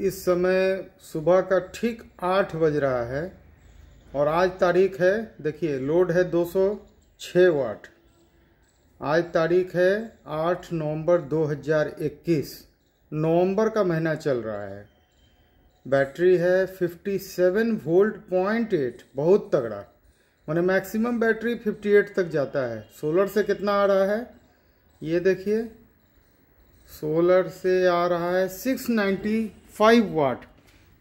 इस समय सुबह का ठीक आठ बज रहा है और आज तारीख है देखिए लोड है 206 वाट आज तारीख है 8 नवंबर 2021 नवंबर का महीना चल रहा है बैटरी है 57 वोल्ट पॉइंट एट बहुत तगड़ा मैंने मैक्सिमम बैटरी 58 तक जाता है सोलर से कितना आ रहा है ये देखिए सोलर से आ रहा है 690 फाइव वाट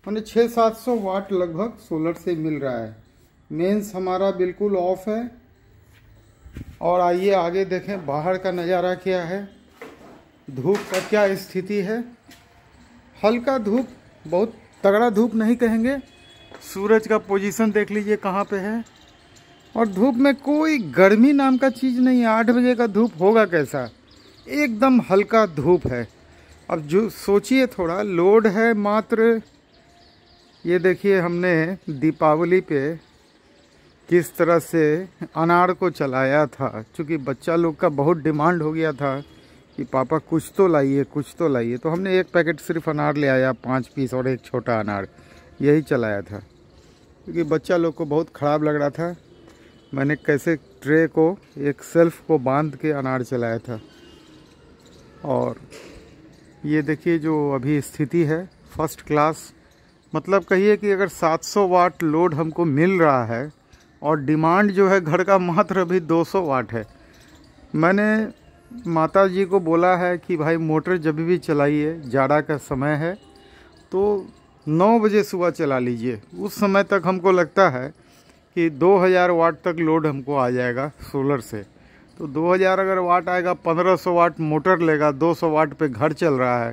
मैंने छः सात सौ वाट लगभग सोलर से मिल रहा है मेंस हमारा बिल्कुल ऑफ है और आइए आगे देखें बाहर का नज़ारा क्या है धूप का क्या स्थिति है हल्का धूप बहुत तगड़ा धूप नहीं कहेंगे सूरज का पोजीशन देख लीजिए कहाँ पे है और धूप में कोई गर्मी नाम का चीज़ नहीं है आठ बजे का धूप होगा कैसा एकदम हल्का धूप है अब जो सोचिए थोड़ा लोड है मात्र ये देखिए हमने दीपावली पे किस तरह से अनार को चलाया था क्योंकि बच्चा लोग का बहुत डिमांड हो गया था कि पापा कुछ तो लाइए कुछ तो लाइए तो हमने एक पैकेट सिर्फ अनार ले आया पाँच पीस और एक छोटा अनार यही चलाया था क्योंकि बच्चा लोग को बहुत ख़राब लग रहा था मैंने कैसे ट्रे को एक सेल्फ को बांध के अनार चलाया था और ये देखिए जो अभी स्थिति है फर्स्ट क्लास मतलब कहिए कि अगर 700 वाट लोड हमको मिल रहा है और डिमांड जो है घर का मात्र अभी 200 वाट है मैंने माता जी को बोला है कि भाई मोटर जब भी चलाइए जाड़ा का समय है तो 9 बजे सुबह चला लीजिए उस समय तक हमको लगता है कि 2000 वाट तक लोड हमको आ जाएगा सोलर से तो 2000 अगर वाट आएगा 1500 वाट मोटर लेगा 200 वाट पे घर चल रहा है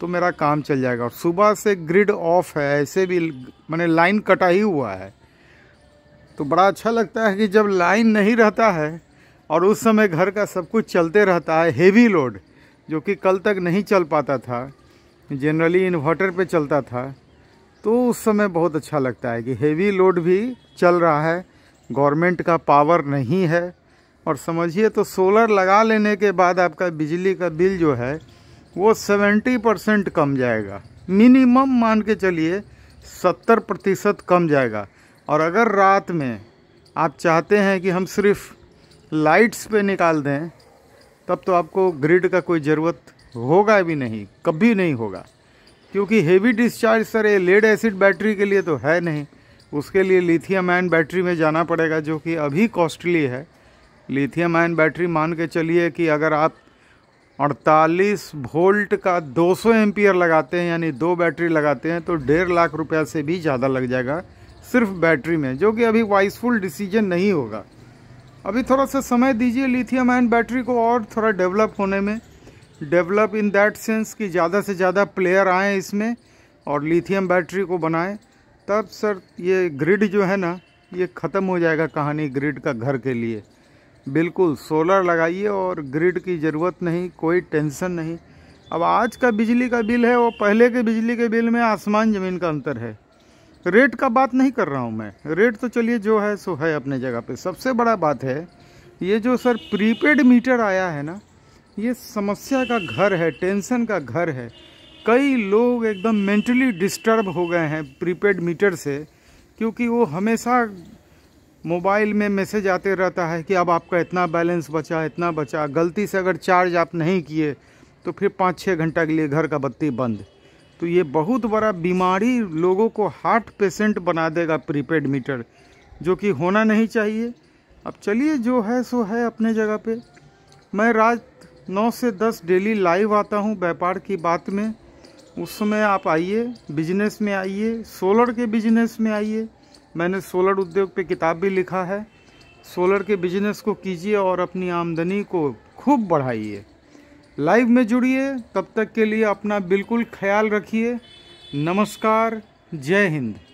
तो मेरा काम चल जाएगा और सुबह से ग्रिड ऑफ है ऐसे भी मैंने लाइन कटा ही हुआ है तो बड़ा अच्छा लगता है कि जब लाइन नहीं रहता है और उस समय घर का सब कुछ चलते रहता है हेवी लोड जो कि कल तक नहीं चल पाता था जनरली इन्वर्टर पे चलता था तो उस समय बहुत अच्छा लगता है कि हेवी लोड भी चल रहा है गवर्नमेंट का पावर नहीं है और समझिए तो सोलर लगा लेने के बाद आपका बिजली का बिल जो है वो सेवेंटी परसेंट कम जाएगा मिनिमम मान के चलिए सत्तर प्रतिशत कम जाएगा और अगर रात में आप चाहते हैं कि हम सिर्फ लाइट्स पे निकाल दें तब तो आपको ग्रिड का कोई ज़रूरत होगा भी नहीं कभी नहीं होगा क्योंकि हेवी डिस्चार्ज सर ये लेड एसिड बैटरी के लिए तो है नहीं उसके लिए लिथियम आयन बैटरी में जाना पड़ेगा जो कि अभी कॉस्टली है लिथियम आयन बैटरी मान के चलिए कि अगर आप 48 वोल्ट का 200 सौ लगाते हैं यानी दो बैटरी लगाते हैं तो डेढ़ लाख रुपया से भी ज़्यादा लग जाएगा सिर्फ बैटरी में जो कि अभी वाइसफुल डिसीजन नहीं होगा अभी थोड़ा सा समय दीजिए लिथियम आयन बैटरी को और थोड़ा डेवलप होने में डेवलप इन दैट सेंस कि ज़्यादा से ज़्यादा प्लेयर आएँ इसमें और लिथियम बैटरी को बनाएँ तब सर ये ग्रिड जो है ना ये ख़त्म हो जाएगा कहानी ग्रिड का घर के लिए बिल्कुल सोलर लगाइए और ग्रिड की ज़रूरत नहीं कोई टेंशन नहीं अब आज का बिजली का बिल है वो पहले के बिजली के बिल में आसमान ज़मीन का अंतर है रेट का बात नहीं कर रहा हूँ मैं रेट तो चलिए जो है सो है अपने जगह पे सबसे बड़ा बात है ये जो सर प्रीपेड मीटर आया है ना ये समस्या का घर है टेंशन का घर है कई लोग एकदम मेंटली डिस्टर्ब हो गए हैं प्रीपेड मीटर से क्योंकि वो हमेशा मोबाइल में मैसेज आते रहता है कि अब आपका इतना बैलेंस बचा इतना बचा गलती से अगर चार्ज आप नहीं किए तो फिर पाँच छः घंटा के लिए घर का बत्ती बंद तो ये बहुत बड़ा बीमारी लोगों को हार्ट पेशेंट बना देगा प्रीपेड मीटर जो कि होना नहीं चाहिए अब चलिए जो है सो है अपने जगह पे मैं रात नौ से दस डेली लाइव आता हूँ व्यापार की बात में उस समय आप आइए बिजनेस में आइए सोलर के बिजनेस में आइए मैंने सोलर उद्योग पे किताब भी लिखा है सोलर के बिजनेस को कीजिए और अपनी आमदनी को खूब बढ़ाइए लाइव में जुड़िए तब तक के लिए अपना बिल्कुल ख्याल रखिए नमस्कार जय हिंद